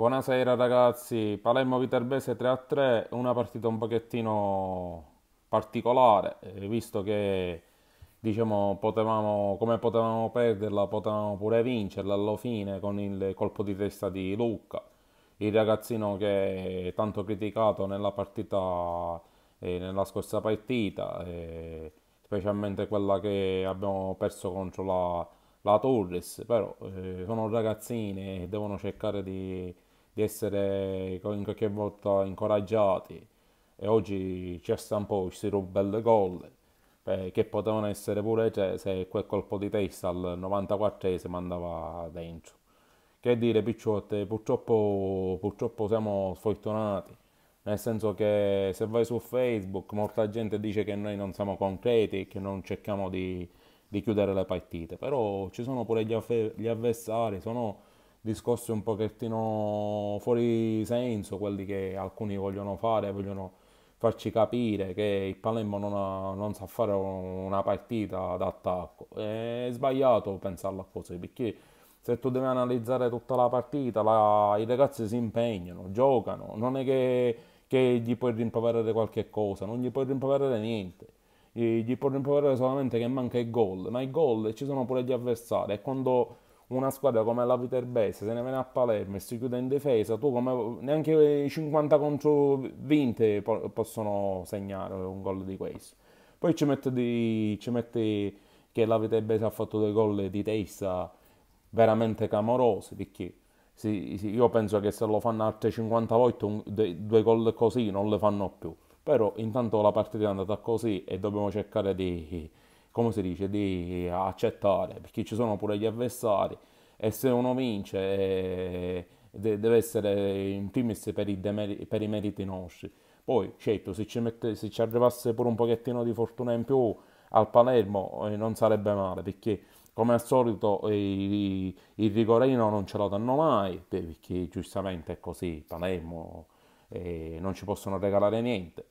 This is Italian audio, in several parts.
Buonasera ragazzi, Palermo Viterbese 3-3, a una partita un pochettino particolare, eh, visto che diciamo, potevamo, come potevamo perderla, potevamo pure vincerla alla fine con il colpo di testa di Lucca, il ragazzino che è tanto criticato nella partita, eh, nella scorsa partita, eh, specialmente quella che abbiamo perso contro la, la Torres, però eh, sono ragazzini e devono cercare di di essere in qualche volta incoraggiati e oggi Chester un po' si ruba belle gol eh, che potevano essere pure cioè, se quel colpo di testa al 94esimo andava dentro che dire picciotte purtroppo, purtroppo siamo sfortunati nel senso che se vai su Facebook molta gente dice che noi non siamo concreti, che non cerchiamo di, di chiudere le partite, però ci sono pure gli, aff- gli avversari, sono discorsi un pochettino fuori senso, quelli che alcuni vogliono fare, vogliono farci capire che il Palermo non, ha, non sa fare una partita d'attacco. È sbagliato a così, perché se tu devi analizzare tutta la partita, la, i ragazzi si impegnano, giocano, non è che, che, gli puoi rimproverare qualche cosa, non gli puoi rimproverare niente, gli puoi rimproverare solamente che manca il gol, ma il gol ci sono pure gli avversari e quando una squadra come la Viterbese se ne viene a Palermo e si chiude in difesa, tu come neanche 50 contro 20 possono segnare un gol di questo. Poi ci mette, di, ci mette che la Viterbese ha fatto dei gol di testa veramente clamorosi, perché sì, sì, io penso che se lo fanno altre 50 volte un, de, due gol così non le fanno più. Però intanto la partita è andata così e dobbiamo cercare di come si dice, di accettare, perché ci sono pure gli avversari e se uno vince eh, deve essere in primis per i, demeri, per i meriti nostri. Poi, certo, se ci, mette, se ci, arrivasse pure un pochettino di fortuna in più al Palermo eh, non sarebbe male, perché come al solito eh, il rigorino non ce lo danno mai, perché giustamente è così, Palermo eh, non ci possono regalare niente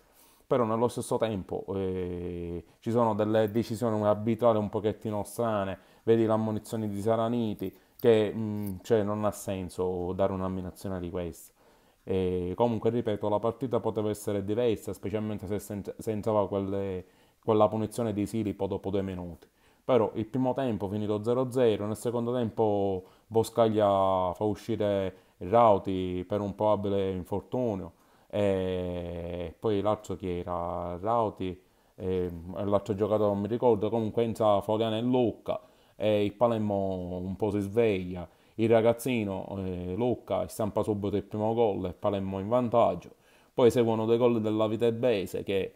però nello stesso tempo eh, ci sono delle decisioni arbitrali un pochettino strane, vedi l'ammonizione di Saraniti, che mh, mm, cioè, non ha senso dare un'ammonizione di questa. E comunque, ripeto, la partita poteva essere diversa, specialmente se sen- quelle, quella punizione di Silipo dopo due minuti. Però il primo tempo finito 0-0, nel secondo tempo Boscaglia fa uscire Rauti per un probabile infortunio e poi l'altro chi era Rauti, eh, l'altro giocatore non mi ricordo, comunque Enza, Floriano e Lucca, eh, il Palermo un po' si sveglia, il ragazzino eh, Lucca stampa subito il primo gol e Palermo in vantaggio, poi seguono due gol della Viterbese che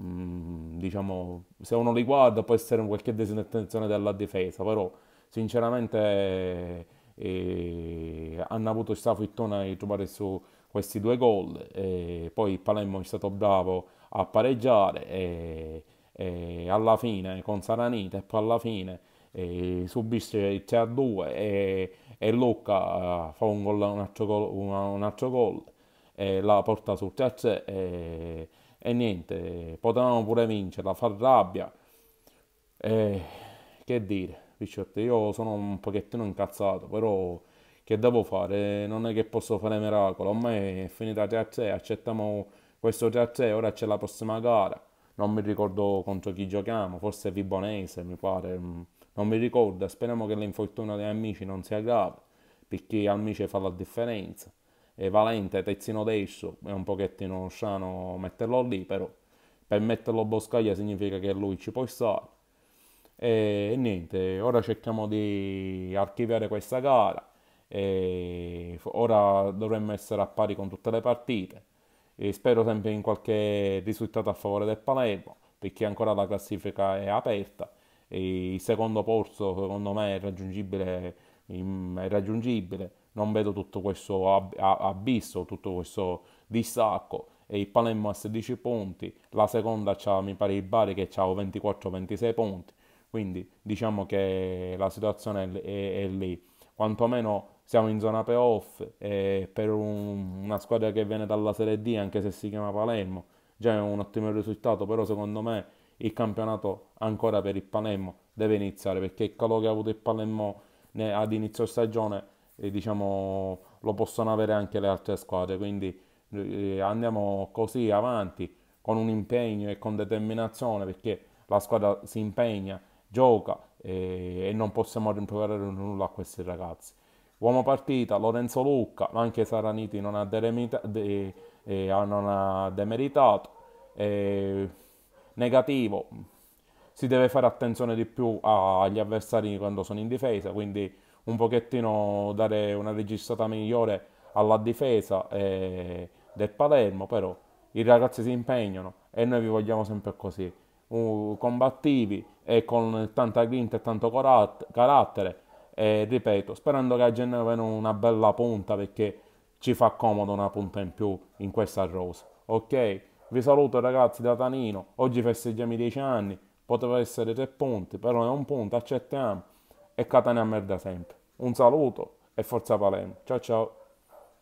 mm, diciamo se uno li guarda può essere qualche disattenzione della difesa, però sinceramente... Eh, hanno avuto questa fittona di trovare su questi due gol, eh, poi Palermo è stato bravo a pareggiare e, e alla fine con Saranita e poi alla fine eh, subisce il 3-2 a e, e Lucca eh, fa un, gol, un altro gol, una, un altro gol e la porta sul 3-3 a e, e niente, potevamo pure vincerla, fa rabbia. che dire, io sono un pochettino incazzato, però che devo fare? Non è che posso fare miracolo, ormai è finita 3-3, accettiamo questo 3-3, ora c'è la prossima gara, non mi ricordo contro chi giochiamo, forse Vibonese mi pare, mm, non mi ricordo, speriamo che l'infortunio degli amici non sia grave, perché amici fa la differenza. E Valente, Tezzino adesso, è un pochettino sciano metterlo lì, però per metterlo a Boscaglia significa che lui ci può stare. e niente, ora cerchiamo di archiviare questa gara e ora dovremmo essere a pari con tutte le partite. E spero sempre in qualche risultato a favore del Palermo, perché ancora la classifica è aperta. E il secondo posto, secondo me, è raggiungibile. È raggiungibile. Non vedo tutto questo abisso, tutto questo distacco. E il Palermo ha 16 punti, la seconda mi pare il Bari che ha 24-26 punti. Quindi diciamo che la situazione è, è, è lì. Quantomeno siamo in zona playoff e per un, una squadra che viene dalla Serie D, anche se si chiama Palermo, già è un ottimo risultato, però secondo me il campionato ancora per il Palermo deve iniziare, perché il calo che ha avuto il Palermo ad inizio stagione eh, diciamo, lo possono avere anche le altre squadre, quindi eh, andiamo così avanti con un impegno e con determinazione perché la squadra si impegna, gioca eh, e non possiamo rimproverare nulla a questi ragazzi. Uomo partita, Lorenzo Lucca, anche Saraniti non ha, de, eh, eh, non ha demeritato. Eh, negativo, si deve fare attenzione di più agli avversari quando sono in difesa, quindi un pochettino dare una registrata migliore alla difesa eh, del Palermo, però i ragazzi si impegnano e noi vi vogliamo sempre così, uh, combattivi e con tanta grinta e tanto carattere, e eh, ripeto, sperando che a gennaio venga una bella punta perché ci fa comodo una punta in più in questa rosa. Ok, vi saluto ragazzi da Tanino. Oggi festeggiamo i 10 anni. Poteva essere tre punti, però è un punto, accettiamo. E Catania merda sempre. Un saluto e forza Palermo. Ciao ciao.